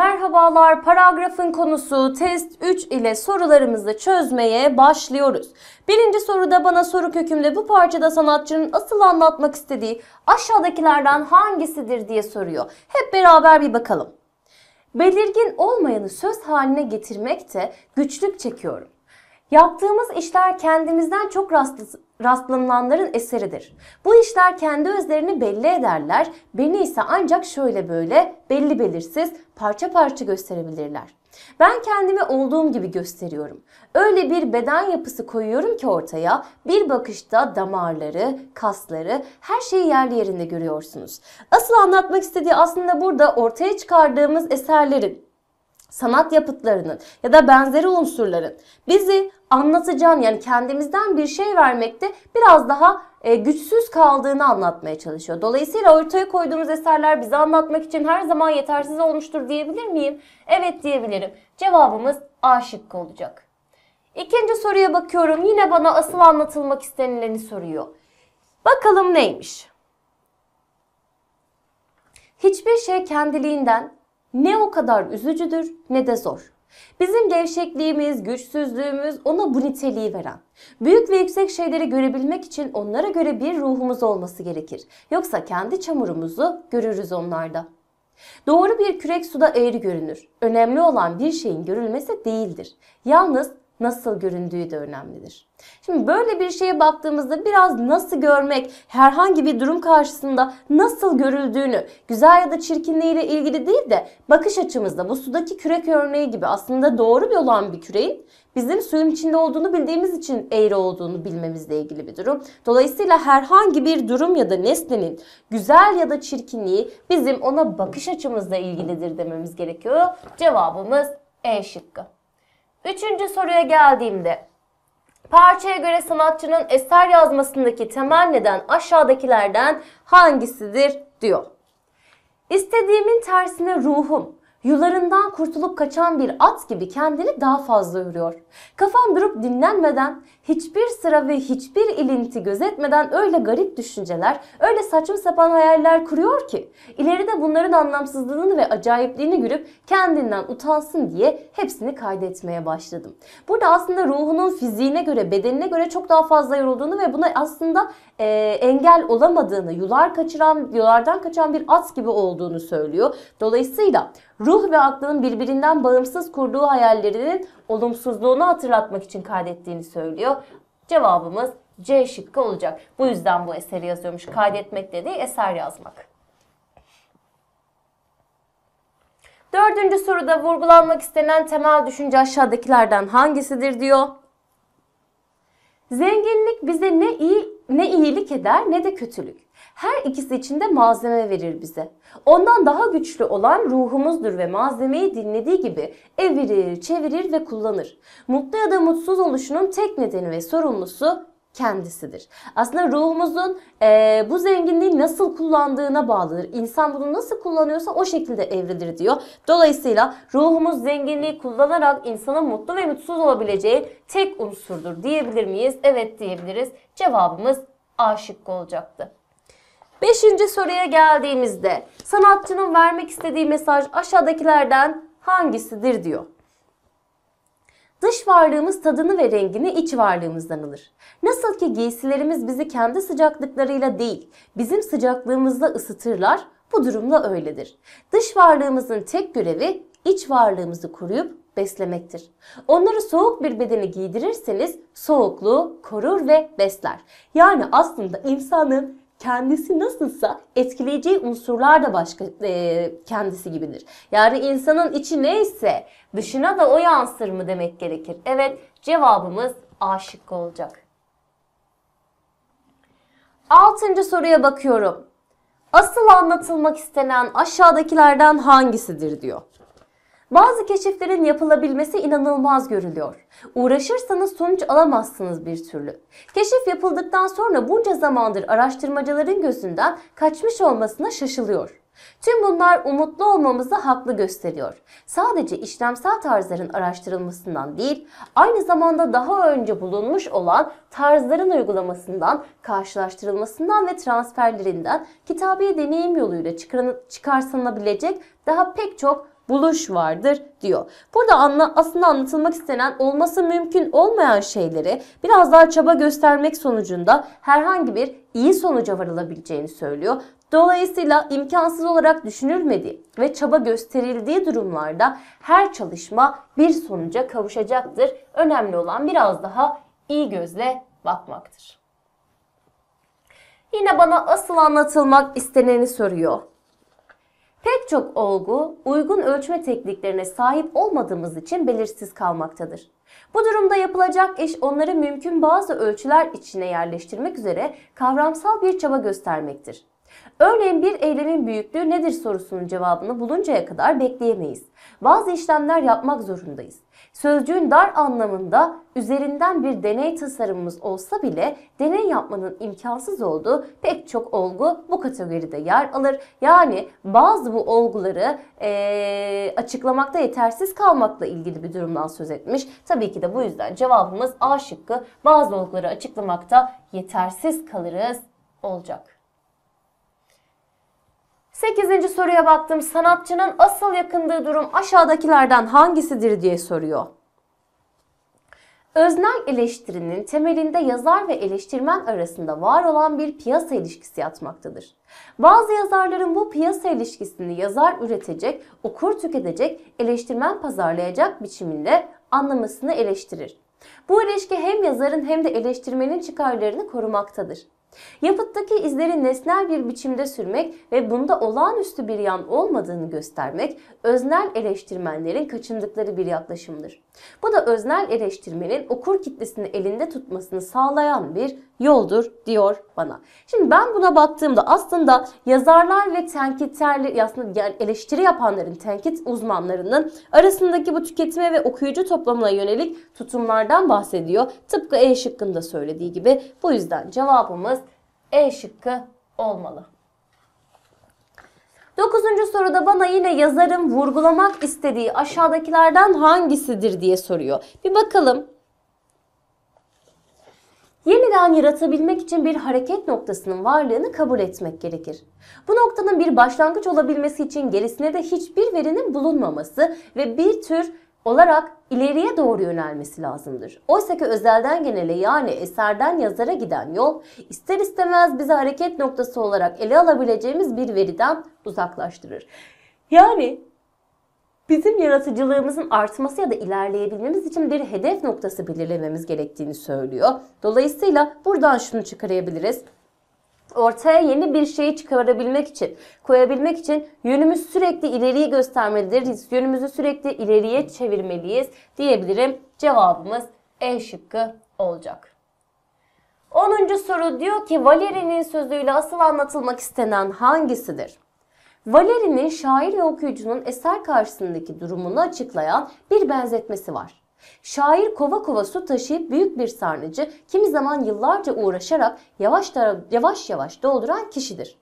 Merhabalar, paragrafın konusu test 3 ile sorularımızı çözmeye başlıyoruz. Birinci soruda bana soru kökümde bu parçada sanatçının asıl anlatmak istediği aşağıdakilerden hangisidir diye soruyor. Hep beraber bir bakalım. Belirgin olmayanı söz haline getirmekte güçlük çekiyorum. Yaptığımız işler kendimizden çok rastlanılanların eseridir. Bu işler kendi özlerini belli ederler, beni ise ancak şöyle böyle belli belirsiz parça parça gösterebilirler. Ben kendimi olduğum gibi gösteriyorum. Öyle bir beden yapısı koyuyorum ki ortaya bir bakışta damarları, kasları, her şeyi yerli yerinde görüyorsunuz. Asıl anlatmak istediği aslında burada ortaya çıkardığımız eserlerin sanat yapıtlarının ya da benzeri unsurların bizi anlatacağını yani kendimizden bir şey vermekte biraz daha e, güçsüz kaldığını anlatmaya çalışıyor. Dolayısıyla ortaya koyduğumuz eserler bizi anlatmak için her zaman yetersiz olmuştur diyebilir miyim? Evet diyebilirim. Cevabımız A şıkkı olacak. İkinci soruya bakıyorum. Yine bana asıl anlatılmak istenileni soruyor. Bakalım neymiş? Hiçbir şey kendiliğinden ne o kadar üzücüdür ne de zor. Bizim gevşekliğimiz, güçsüzlüğümüz ona bu niteliği veren. Büyük ve yüksek şeyleri görebilmek için onlara göre bir ruhumuz olması gerekir. Yoksa kendi çamurumuzu görürüz onlarda. Doğru bir kürek suda eğri görünür. Önemli olan bir şeyin görülmesi değildir. Yalnız nasıl göründüğü de önemlidir. Şimdi böyle bir şeye baktığımızda biraz nasıl görmek, herhangi bir durum karşısında nasıl görüldüğünü, güzel ya da çirkinliği ile ilgili değil de bakış açımızda bu sudaki kürek örneği gibi aslında doğru bir olan bir küreğin bizim suyun içinde olduğunu bildiğimiz için eğri olduğunu bilmemizle ilgili bir durum. Dolayısıyla herhangi bir durum ya da nesnenin güzel ya da çirkinliği bizim ona bakış açımızla ilgilidir dememiz gerekiyor. Cevabımız E şıkkı. Üçüncü soruya geldiğimde Parçaya göre sanatçının eser yazmasındaki temel neden aşağıdakilerden hangisidir diyor. İstediğimin tersine ruhum, Yularından kurtulup kaçan bir at gibi kendini daha fazla örüyor. Kafam durup dinlenmeden, hiçbir sıra ve hiçbir ilinti gözetmeden öyle garip düşünceler, öyle saçma sapan hayaller kuruyor ki ileride bunların anlamsızlığını ve acayipliğini görüp kendinden utansın diye hepsini kaydetmeye başladım. Burada aslında ruhunun fiziğine göre, bedenine göre çok daha fazla yorulduğunu ve buna aslında e, engel olamadığını, yular kaçıran, yulardan kaçan bir at gibi olduğunu söylüyor. Dolayısıyla ruh ve aklının birbirinden bağımsız kurduğu hayallerinin olumsuzluğunu hatırlatmak için kaydettiğini söylüyor. Cevabımız C şıkkı olacak. Bu yüzden bu eseri yazıyormuş. Kaydetmek dediği eser yazmak. Dördüncü soruda vurgulanmak istenen temel düşünce aşağıdakilerden hangisidir diyor. Zenginlik bize ne iyi ne iyilik eder ne de kötülük. Her ikisi için de malzeme verir bize. Ondan daha güçlü olan ruhumuzdur ve malzemeyi dinlediği gibi evirir, çevirir ve kullanır. Mutlu ya da mutsuz oluşunun tek nedeni ve sorumlusu kendisidir. Aslında ruhumuzun e, bu zenginliği nasıl kullandığına bağlıdır. İnsan bunu nasıl kullanıyorsa o şekilde evrilir diyor. Dolayısıyla ruhumuz zenginliği kullanarak insanın mutlu ve mutsuz olabileceği tek unsurdur diyebilir miyiz? Evet diyebiliriz. Cevabımız aşık olacaktı. Beşinci soruya geldiğimizde sanatçının vermek istediği mesaj aşağıdakilerden hangisidir diyor. Dış varlığımız tadını ve rengini iç varlığımızdan alır. Nasıl ki giysilerimiz bizi kendi sıcaklıklarıyla değil, bizim sıcaklığımızla ısıtırlar, bu durumda öyledir. Dış varlığımızın tek görevi iç varlığımızı koruyup beslemektir. Onları soğuk bir bedeni giydirirseniz soğukluğu korur ve besler. Yani aslında insanın kendisi nasılsa etkileyeceği unsurlar da başka e, kendisi gibidir. Yani insanın içi neyse dışına da o yansır mı demek gerekir. Evet cevabımız aşık olacak. Altıncı soruya bakıyorum. Asıl anlatılmak istenen aşağıdakilerden hangisidir diyor. Bazı keşiflerin yapılabilmesi inanılmaz görülüyor. Uğraşırsanız sonuç alamazsınız bir türlü. Keşif yapıldıktan sonra bunca zamandır araştırmacıların gözünden kaçmış olmasına şaşılıyor. Tüm bunlar umutlu olmamızı haklı gösteriyor. Sadece işlemsel tarzların araştırılmasından değil, aynı zamanda daha önce bulunmuş olan tarzların uygulamasından, karşılaştırılmasından ve transferlerinden kitabi deneyim yoluyla çıkarsınabilecek daha pek çok buluş vardır diyor. Burada anla, aslında anlatılmak istenen olması mümkün olmayan şeyleri biraz daha çaba göstermek sonucunda herhangi bir iyi sonuca varılabileceğini söylüyor. Dolayısıyla imkansız olarak düşünülmediği ve çaba gösterildiği durumlarda her çalışma bir sonuca kavuşacaktır. Önemli olan biraz daha iyi gözle bakmaktır. Yine bana asıl anlatılmak isteneni soruyor. Pek çok olgu uygun ölçme tekniklerine sahip olmadığımız için belirsiz kalmaktadır. Bu durumda yapılacak iş onları mümkün bazı ölçüler içine yerleştirmek üzere kavramsal bir çaba göstermektir. Örneğin bir eylemin büyüklüğü nedir sorusunun cevabını buluncaya kadar bekleyemeyiz bazı işlemler yapmak zorundayız. Sözcüğün dar anlamında üzerinden bir deney tasarımımız olsa bile deney yapmanın imkansız olduğu pek çok olgu bu kategoride yer alır. Yani bazı bu olguları e, açıklamakta yetersiz kalmakla ilgili bir durumdan söz etmiş. Tabii ki de bu yüzden cevabımız A şıkkı bazı olguları açıklamakta yetersiz kalırız olacak. 8. soruya baktım. Sanatçının asıl yakındığı durum aşağıdakilerden hangisidir diye soruyor. Öznel eleştirinin temelinde yazar ve eleştirmen arasında var olan bir piyasa ilişkisi yatmaktadır. Bazı yazarların bu piyasa ilişkisini yazar üretecek, okur tüketecek, eleştirmen pazarlayacak biçiminde anlamasını eleştirir. Bu ilişki hem yazarın hem de eleştirmenin çıkarlarını korumaktadır. Yapıttaki izleri nesnel bir biçimde sürmek ve bunda olağanüstü bir yan olmadığını göstermek öznel eleştirmenlerin kaçındıkları bir yaklaşımdır. Bu da öznel eleştirmenin okur kitlesini elinde tutmasını sağlayan bir yoldur diyor bana. Şimdi ben buna baktığımda aslında yazarlar ve tenkitler, yani eleştiri yapanların, tenkit uzmanlarının arasındaki bu tüketime ve okuyucu toplamına yönelik tutumlardan bahsediyor. Tıpkı E şıkkında söylediği gibi. Bu yüzden cevabımız e şıkkı olmalı. Dokuzuncu soruda bana yine yazarın vurgulamak istediği aşağıdakilerden hangisidir diye soruyor. Bir bakalım. Yeniden yaratabilmek için bir hareket noktasının varlığını kabul etmek gerekir. Bu noktanın bir başlangıç olabilmesi için gerisine de hiçbir verinin bulunmaması ve bir tür olarak ileriye doğru yönelmesi lazımdır. Oysa ki özelden genele yani eserden yazara giden yol ister istemez bizi hareket noktası olarak ele alabileceğimiz bir veriden uzaklaştırır. Yani bizim yaratıcılığımızın artması ya da ilerleyebilmemiz için bir hedef noktası belirlememiz gerektiğini söylüyor. Dolayısıyla buradan şunu çıkarabiliriz ortaya yeni bir şeyi çıkarabilmek için, koyabilmek için yönümüz sürekli ileriyi göstermelidir. Yönümüzü sürekli ileriye çevirmeliyiz diyebilirim. Cevabımız E şıkkı olacak. 10. soru diyor ki Valeri'nin sözüyle asıl anlatılmak istenen hangisidir? Valeri'nin şair ve okuyucunun eser karşısındaki durumunu açıklayan bir benzetmesi var. Şair kova kova su taşıyıp büyük bir sarnıcı kimi zaman yıllarca uğraşarak yavaş yavaş, yavaş dolduran kişidir.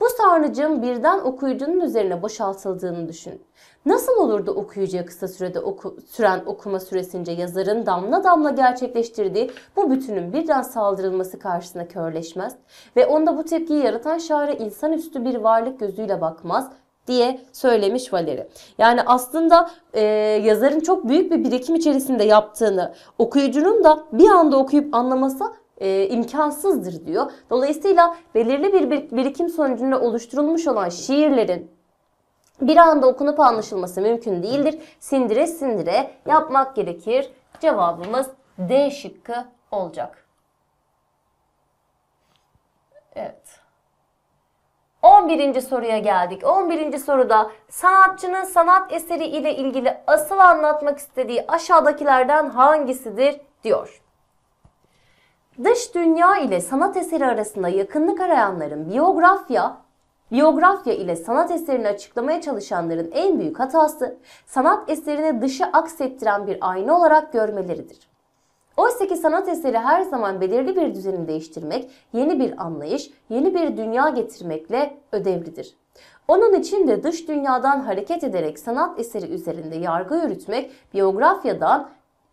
Bu sarnıcın birden okuyucunun üzerine boşaltıldığını düşün. Nasıl olurdu okuyucuya kısa sürede oku, süren okuma süresince yazarın damla damla gerçekleştirdiği bu bütünün birden saldırılması karşısında körleşmez ve onda bu tepkiyi yaratan şaire insanüstü bir varlık gözüyle bakmaz diye söylemiş Valeri. Yani aslında e, yazarın çok büyük bir birikim içerisinde yaptığını, okuyucunun da bir anda okuyup anlaması e, imkansızdır diyor. Dolayısıyla belirli bir birikim sonucunda oluşturulmuş olan şiirlerin bir anda okunup anlaşılması mümkün değildir. Sindire sindire yapmak gerekir. Cevabımız D şıkkı olacak. Evet. 11. soruya geldik. 11. soruda sanatçının sanat eseri ile ilgili asıl anlatmak istediği aşağıdakilerden hangisidir diyor. Dış dünya ile sanat eseri arasında yakınlık arayanların biyografya, biyografya ile sanat eserini açıklamaya çalışanların en büyük hatası sanat eserini dışı aksettiren bir ayna olarak görmeleridir. Oysa ki sanat eseri her zaman belirli bir düzeni değiştirmek, yeni bir anlayış, yeni bir dünya getirmekle ödevlidir. Onun için de dış dünyadan hareket ederek sanat eseri üzerinde yargı yürütmek, biyografyadan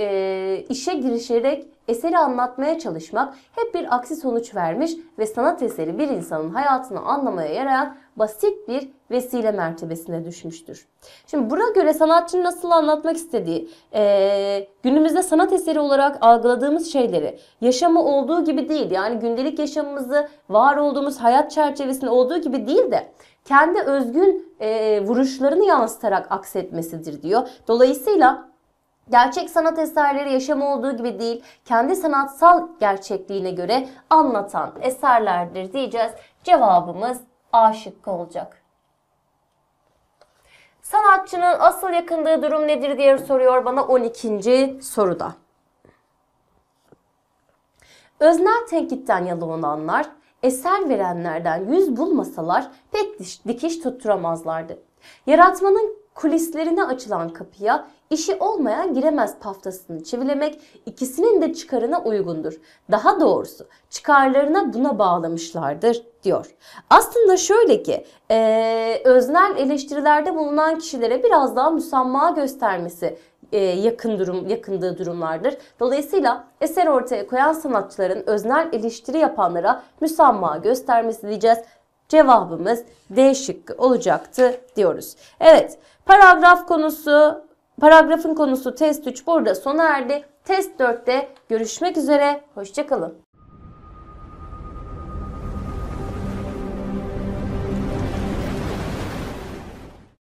e, işe girişerek eseri anlatmaya çalışmak hep bir aksi sonuç vermiş ve sanat eseri bir insanın hayatını anlamaya yarayan basit bir vesile mertebesine düşmüştür. Şimdi buna göre sanatçının nasıl anlatmak istediği, e, günümüzde sanat eseri olarak algıladığımız şeyleri yaşamı olduğu gibi değil yani gündelik yaşamımızı var olduğumuz hayat çerçevesinde olduğu gibi değil de kendi özgün e, vuruşlarını yansıtarak aksetmesidir diyor. Dolayısıyla gerçek sanat eserleri yaşam olduğu gibi değil, kendi sanatsal gerçekliğine göre anlatan eserlerdir diyeceğiz. Cevabımız A şıkkı olacak. Sanatçının asıl yakındığı durum nedir diye soruyor bana 12. soruda. Öznel tenkitten yalananlar, eser verenlerden yüz bulmasalar pek dikiş tutturamazlardı. Yaratmanın kulislerine açılan kapıya işi olmayan giremez paftasını çivilemek ikisinin de çıkarına uygundur. Daha doğrusu çıkarlarına buna bağlamışlardır diyor. Aslında şöyle ki e, öznel eleştirilerde bulunan kişilere biraz daha müsamma göstermesi e, yakın durum yakındığı durumlardır. Dolayısıyla eser ortaya koyan sanatçıların öznel eleştiri yapanlara müsamma göstermesi diyeceğiz Cevabımız D şıkkı olacaktı diyoruz. Evet paragraf konusu, paragrafın konusu test 3 burada sona erdi. Test 4'te görüşmek üzere. Hoşçakalın.